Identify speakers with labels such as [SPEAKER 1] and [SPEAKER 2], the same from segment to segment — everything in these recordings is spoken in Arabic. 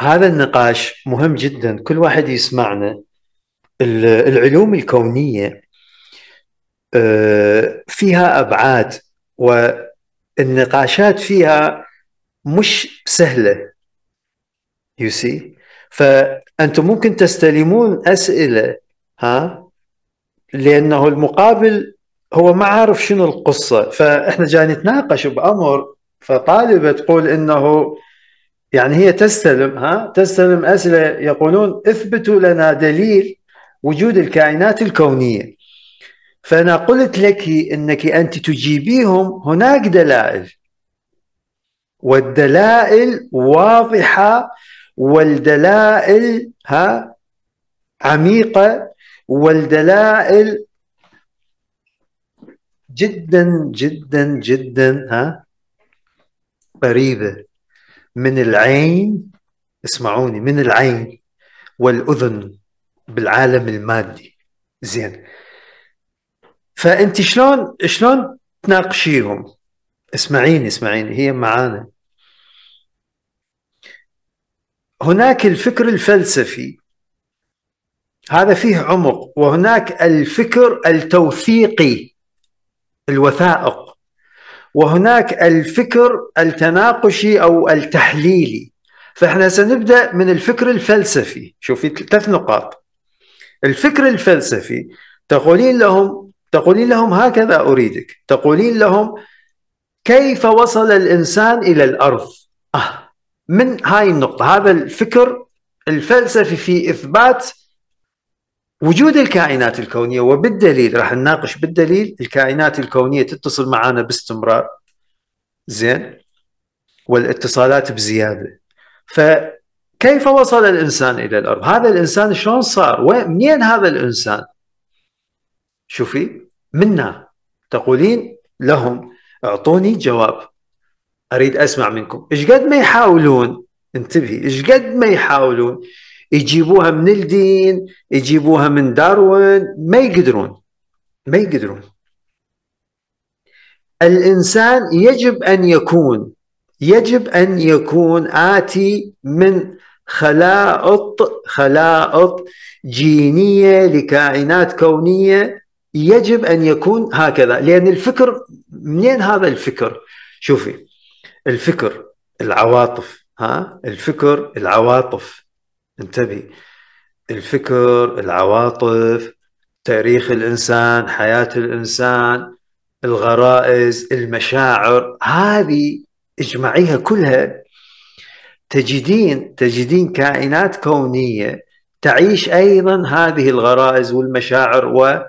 [SPEAKER 1] هذا النقاش مهم جدا كل واحد يسمعنا العلوم الكونيه آه، فيها ابعاد والنقاشات فيها مش سهله you see فانتم ممكن تستلمون اسئله ها لانه المقابل هو ما عارف شنو القصه فاحنا جاي نتناقش بامر فطالبه تقول انه يعني هي تستلم ها تستلم اسئله يقولون اثبتوا لنا دليل وجود الكائنات الكونيه فانا قلت لك انك انت تجيبيهم هناك دلائل والدلائل واضحه والدلائل ها عميقه والدلائل جدا جدا جدا ها قريبه من العين اسمعوني من العين والأذن بالعالم المادي زين فأنت شلون شلون تناقشيهم اسمعيني اسمعيني هي معانا هناك الفكر الفلسفي هذا فيه عمق وهناك الفكر التوثيقي الوثائق وهناك الفكر التناقشي او التحليلي فاحنا سنبدا من الفكر الفلسفي شوفي ثلاث نقاط الفكر الفلسفي تقولين لهم تقولين لهم هكذا اريدك تقولين لهم كيف وصل الانسان الى الارض آه، من هاي النقطه هذا الفكر الفلسفي في اثبات وجود الكائنات الكونيه وبالدليل راح نناقش بالدليل الكائنات الكونيه تتصل معنا باستمرار زين والاتصالات بزياده فكيف وصل الانسان الى الارض؟ هذا الانسان شلون صار؟ ومنين هذا الانسان؟ شوفي منا تقولين لهم اعطوني جواب اريد اسمع منكم ايش قد ما يحاولون انتبهي ايش قد ما يحاولون يجيبوها من الدين يجيبوها من داروين ما يقدرون ما يقدرون الإنسان يجب أن يكون يجب أن يكون آتي من خلائط خلائط جينية لكائنات كونية يجب أن يكون هكذا لأن الفكر منين هذا الفكر شوفي الفكر العواطف ها الفكر العواطف انتبه الفكر العواطف تاريخ الانسان حياه الانسان الغرائز المشاعر هذه اجمعيها كلها تجدين تجدين كائنات كونيه تعيش ايضا هذه الغرائز والمشاعر و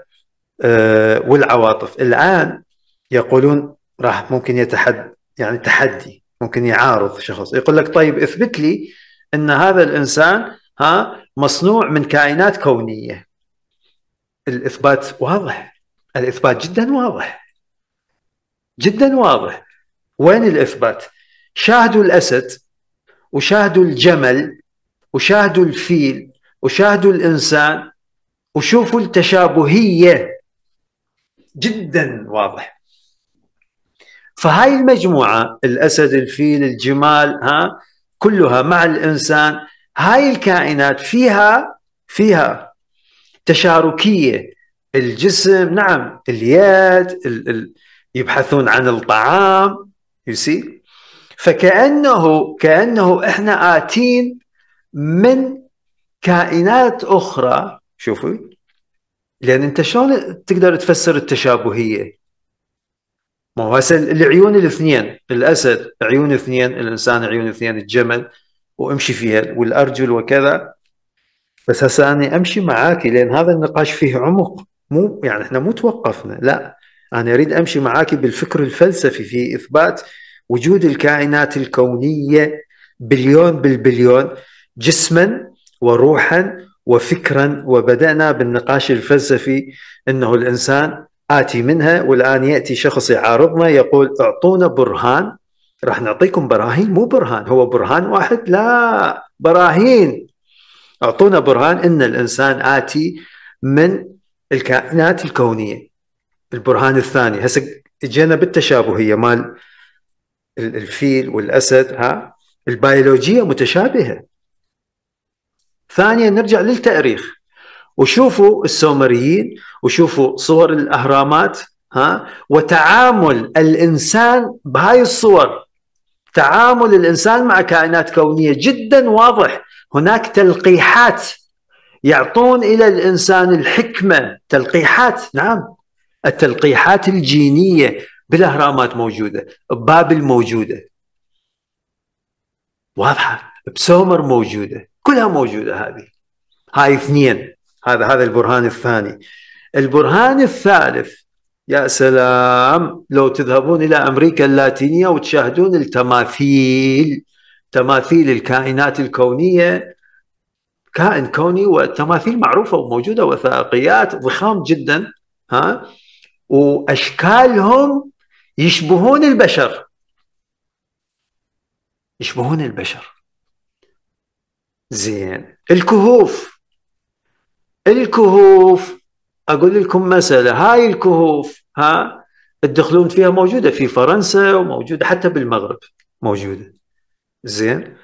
[SPEAKER 1] آه، والعواطف الان يقولون راح ممكن يتحد يعني تحدي ممكن يعارض شخص يقول لك طيب اثبت لي ان هذا الانسان ها مصنوع من كائنات كونيه الاثبات واضح الاثبات جدا واضح جدا واضح وين الاثبات شاهدوا الاسد وشاهدوا الجمل وشاهدوا الفيل وشاهدوا الانسان وشوفوا التشابهيه جدا واضح فهاي المجموعه الاسد الفيل الجمال ها كلها مع الانسان هاي الكائنات فيها فيها تشاركيه الجسم نعم اليد ال ال يبحثون عن الطعام يسي فكانه كانه احنا اتين من كائنات اخرى شوفوا لان انت شلون تقدر تفسر التشابهيه ما هو هسه العيون الاثنين الاسد عيون اثنين الانسان عيون اثنين الجمل وامشي فيها والارجل وكذا بس هسه انا امشي معاك لان هذا النقاش فيه عمق مو يعني احنا مو توقفنا لا انا اريد امشي معاك بالفكر الفلسفي في اثبات وجود الكائنات الكونيه بليون بالبليون جسما وروحا وفكرا وبدانا بالنقاش الفلسفي انه الانسان آتي منها والآن يأتي شخص يعارضنا يقول أعطونا برهان راح نعطيكم براهين مو برهان هو برهان واحد لا براهين أعطونا برهان أن الإنسان آتي من الكائنات الكونية البرهان الثاني هسه جينا بالتشابهية مال الفيل والأسد ها البيولوجية متشابهة ثانيا نرجع للتاريخ وشوفوا السومريين وشوفوا صور الاهرامات ها وتعامل الانسان بهاي الصور تعامل الانسان مع كائنات كونيه جدا واضح هناك تلقيحات يعطون الى الانسان الحكمه تلقيحات نعم التلقيحات الجينيه بالاهرامات موجوده ببابل موجوده واضحه بسومر موجوده كلها موجوده هذه هاي اثنين هذا هذا البرهان الثاني البرهان الثالث يا سلام لو تذهبون إلى أمريكا اللاتينية وتشاهدون التماثيل تماثيل الكائنات الكونية كائن كوني والتماثيل معروفة وموجودة وثائقيات ضخام جدا ها وأشكالهم يشبهون البشر يشبهون البشر زين الكهوف الكهوف اقول لكم مساله هاي الكهوف ها تدخلون فيها موجوده في فرنسا وموجوده حتى بالمغرب موجوده زين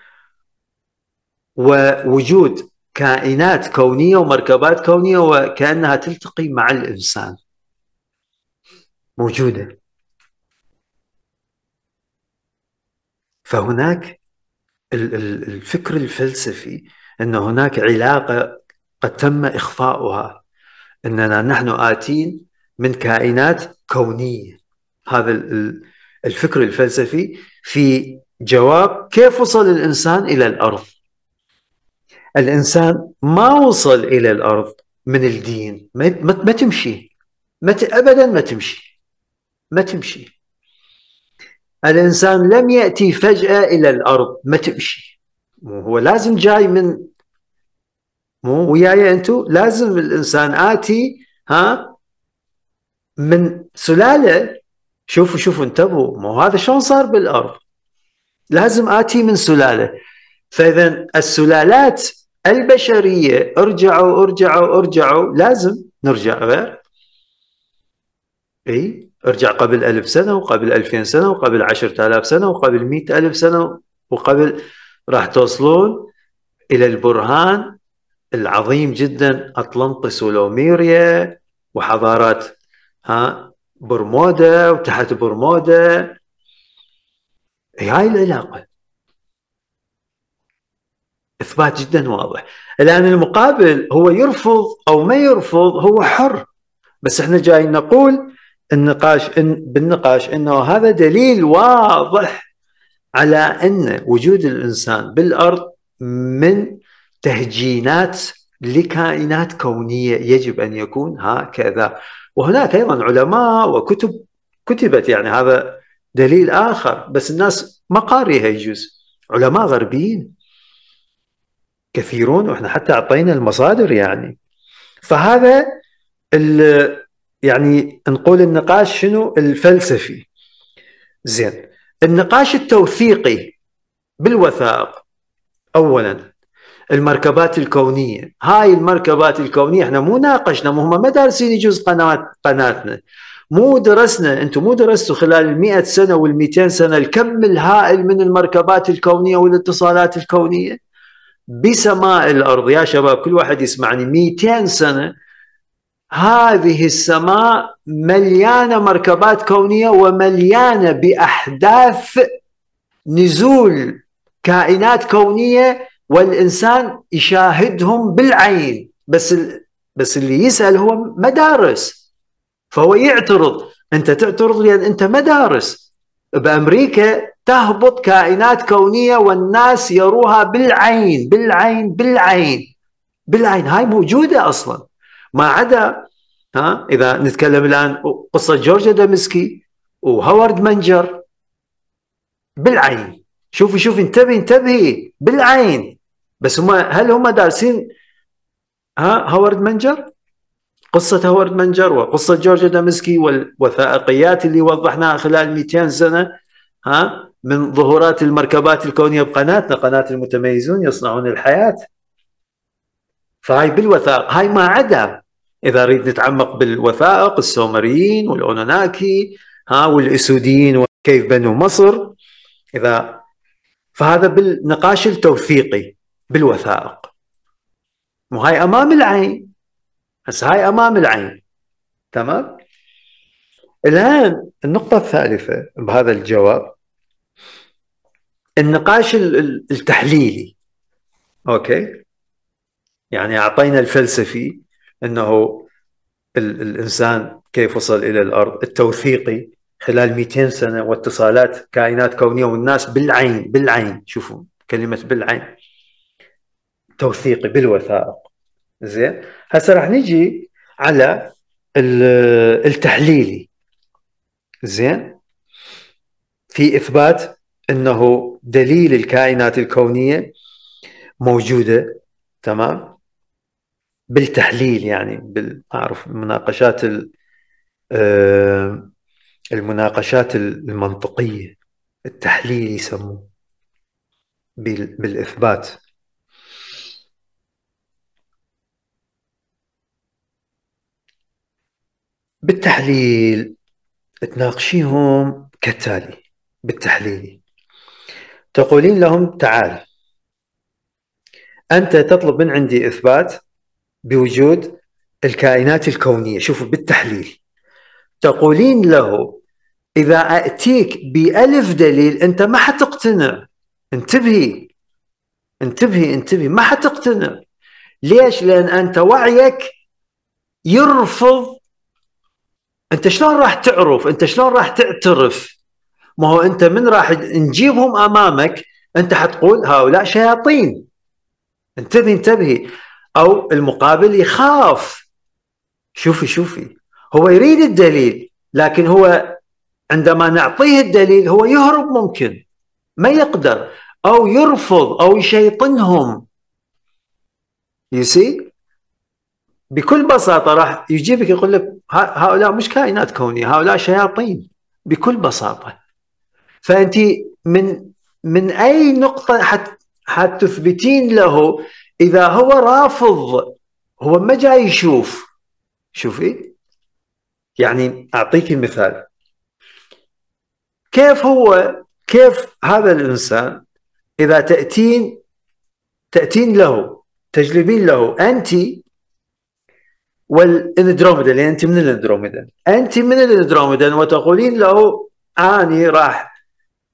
[SPEAKER 1] ووجود كائنات كونيه ومركبات كونيه وكانها تلتقي مع الانسان موجوده فهناك الفكر الفلسفي ان هناك علاقه قد تم إخفاؤها أننا نحن آتين من كائنات كونية هذا الفكر الفلسفي في جواب كيف وصل الإنسان إلى الأرض الإنسان ما وصل إلى الأرض من الدين ما تمشي ما أبدا ما تمشي ما تمشي الإنسان لم يأتي فجأة إلى الأرض ما تمشي هو لازم جاي من مو وياي انتو لازم الانسان اتي ها من سلاله شوفوا شوفوا انتبهوا مو هذا شلون صار بالارض لازم اتي من سلاله فاذا السلالات البشريه ارجعوا ارجعوا ارجعوا لازم نرجع غير اي ارجع قبل ألف سنه وقبل ألفين سنه وقبل عشرة آلاف سنه وقبل مئة ألف سنه وقبل راح توصلون الى البرهان العظيم جدا اطلنطس ولوميريا وحضارات ها برمودا وتحت برمودا هي هاي العلاقه اثبات جدا واضح الان المقابل هو يرفض او ما يرفض هو حر بس احنا جاي نقول النقاش إن بالنقاش انه هذا دليل واضح على ان وجود الانسان بالارض من تهجينات لكائنات كونية يجب أن يكون هكذا وهناك أيضا علماء وكتب كتبت يعني هذا دليل آخر بس الناس ما قاريها يجوز علماء غربيين كثيرون وإحنا حتى أعطينا المصادر يعني فهذا يعني نقول النقاش شنو الفلسفي زين النقاش التوثيقي بالوثائق اولا المركبات الكونيه هاي المركبات الكونيه احنا مو ناقشنا مو هم ما دارسين يجوز قناه قناتنا مو درسنا انتم مو درستوا خلال ال سنه وال سنه الكم الهائل من المركبات الكونيه والاتصالات الكونيه بسماء الارض يا شباب كل واحد يسمعني 200 سنه هذه السماء مليانه مركبات كونيه ومليانه باحداث نزول كائنات كونيه والانسان يشاهدهم بالعين بس ال... بس اللي يسال هو مدارس فهو يعترض انت تعترض لان انت مدارس بامريكا تهبط كائنات كونيه والناس يروها بالعين بالعين بالعين بالعين هاي موجوده اصلا ما عدا ها اذا نتكلم الان قصه جورج دمسكي وهوارد منجر بالعين شوفي شوفي انتبهي انتبهي بالعين بس هم هل هم دارسين ها هوارد منجر؟ قصة هوارد منجر وقصة جورج دامسكي والوثائقيات اللي وضحناها خلال 200 سنة ها من ظهورات المركبات الكونية بقناتنا قناة المتميزون يصنعون الحياة فهاي بالوثائق هاي ما عدا إذا نريد نتعمق بالوثائق السومريين والأونوناكي ها والإسوديين وكيف بنوا مصر إذا فهذا بالنقاش التوثيقي بالوثائق وهاي امام العين بس هاي امام العين تمام الان النقطه الثالثه بهذا الجواب النقاش التحليلي اوكي يعني اعطينا الفلسفي انه الانسان كيف وصل الى الارض التوثيقي خلال 200 سنه واتصالات كائنات كونيه والناس بالعين بالعين شوفوا كلمه بالعين توثيقي بالوثائق زين هسه راح نجي على التحليلي زين في اثبات انه دليل الكائنات الكونيه موجوده تمام بالتحليل يعني بالمعروف المناقشات آه، المناقشات المنطقيه التحليل يسموه بالاثبات بالتحليل تناقشيهم كالتالي بالتحليل تقولين لهم تعال أنت تطلب من عندي إثبات بوجود الكائنات الكونية شوفوا بالتحليل تقولين له إذا أتيك بألف دليل أنت ما حتقتنع انتبهي انتبهي انتبهي ما حتقتنع ليش؟ لأن أنت وعيك يرفض انت شلون راح تعرف انت شلون راح تعترف ما هو انت من راح نجيبهم امامك انت حتقول هؤلاء شياطين انتبهي انتبهي او المقابل يخاف شوفي شوفي هو يريد الدليل لكن هو عندما نعطيه الدليل هو يهرب ممكن ما يقدر او يرفض او يشيطنهم يسي بكل بساطه راح يجيبك يقول لك هؤلاء مش كائنات كونيه هؤلاء شياطين بكل بساطه فانت من من اي نقطه حت حتثبتين له اذا هو رافض هو ما جاي يشوف شوفي يعني اعطيك مثال كيف هو كيف هذا الانسان اذا تاتين تاتين له تجلبين له انت والاندروميدا لان يعني انت من الاندروميدا انت من الاندروميدا وتقولين له اني راح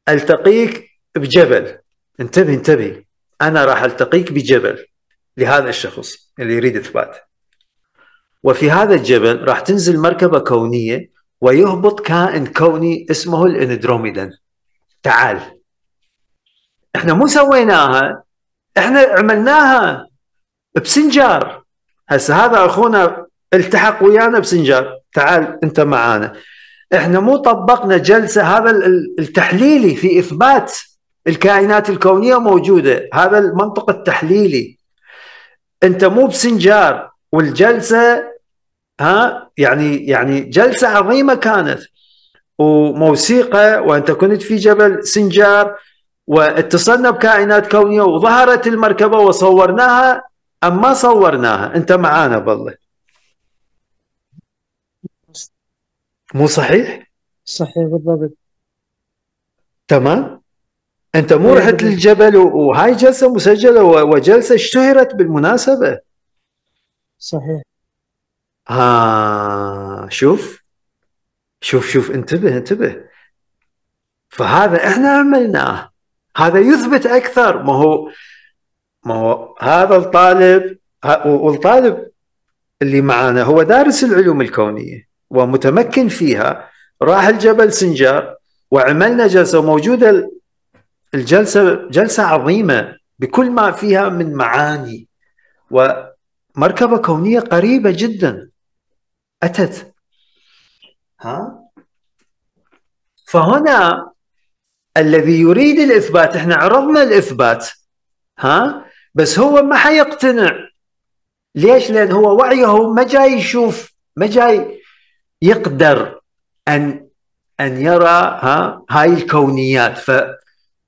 [SPEAKER 1] التقيك بجبل انتبه انتبه انا راح التقيك بجبل لهذا الشخص اللي يريد اثبات وفي هذا الجبل راح تنزل مركبه كونيه ويهبط كائن كوني اسمه الاندروميدا تعال احنا مو سويناها احنا عملناها بسنجار هسه هذا اخونا التحق ويانا بسنجاب تعال انت معانا احنا مو طبقنا جلسه هذا التحليلي في اثبات الكائنات الكونيه موجوده هذا المنطق التحليلي انت مو بسنجار والجلسه ها يعني يعني جلسه عظيمه كانت وموسيقى وانت كنت في جبل سنجار واتصلنا بكائنات كونيه وظهرت المركبه وصورناها ام ما صورناها انت معانا بالله مو صحيح؟ صحيح بالضبط تمام انت مو طيب، رحت للجبل وهاي جلسه مسجله وجلسه اشتهرت بالمناسبه صحيح آه شوف شوف شوف انتبه انتبه فهذا احنا عملناه هذا يثبت اكثر ما هو ما هو هذا الطالب والطالب اللي معانا هو دارس العلوم الكونيه ومتمكن فيها راح الجبل سنجار وعملنا جلسه وموجوده الجلسه جلسه عظيمه بكل ما فيها من معاني ومركبه كونيه قريبه جدا اتت ها فهنا الذي يريد الاثبات احنا عرضنا الاثبات ها بس هو ما حيقتنع ليش لان هو وعيه ما جاي يشوف ما جاي يقدر ان ان يرى ها هاي الكونيات ف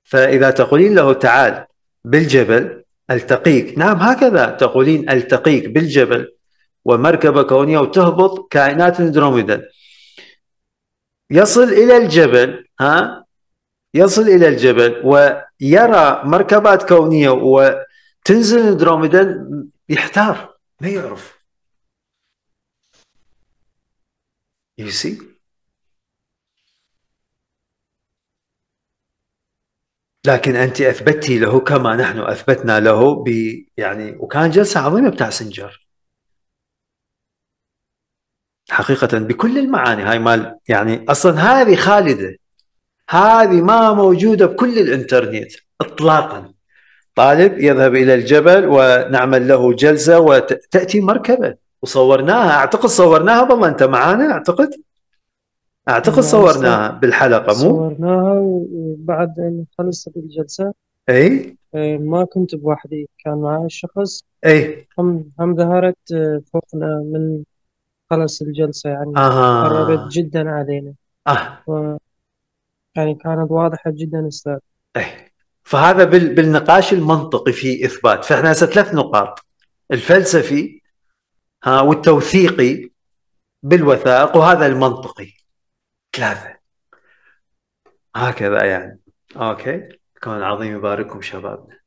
[SPEAKER 1] فاذا تقولين له تعال بالجبل التقيك نعم هكذا تقولين التقيك بالجبل ومركبه كونيه وتهبط كائنات اندروميدا يصل الى الجبل ها يصل الى الجبل ويرى مركبات كونيه وتنزل اندروميدا يحتار ما يعرف You see? لكن انت اثبتي له كما نحن اثبتنا له ب يعني وكان جلسه عظيمه بتاع سنجر حقيقه بكل المعاني هاي مال يعني اصلا هذه خالده هذه ما موجوده بكل الانترنت اطلاقا طالب يذهب الى الجبل ونعمل له جلسه وتاتي مركبه وصورناها اعتقد صورناها بابا انت معانا اعتقد اعتقد نعم، صورناها بالحلقه مو صورناها وبعد ان خلصت الجلسه اي ما كنت بوحدي كان معي شخص اي هم هم ظهرت آه، فوقنا من خلص الجلسه يعني آه. قربت جدا علينا اه و... يعني كانت واضحه جدا استاذ اي فهذا بال... بالنقاش المنطقي في اثبات فاحنا هسه ثلاث نقاط الفلسفي ها والتوثيقي بالوثائق وهذا المنطقي ثلاثة هكذا يعني اوكي كان عظيم يبارككم شبابنا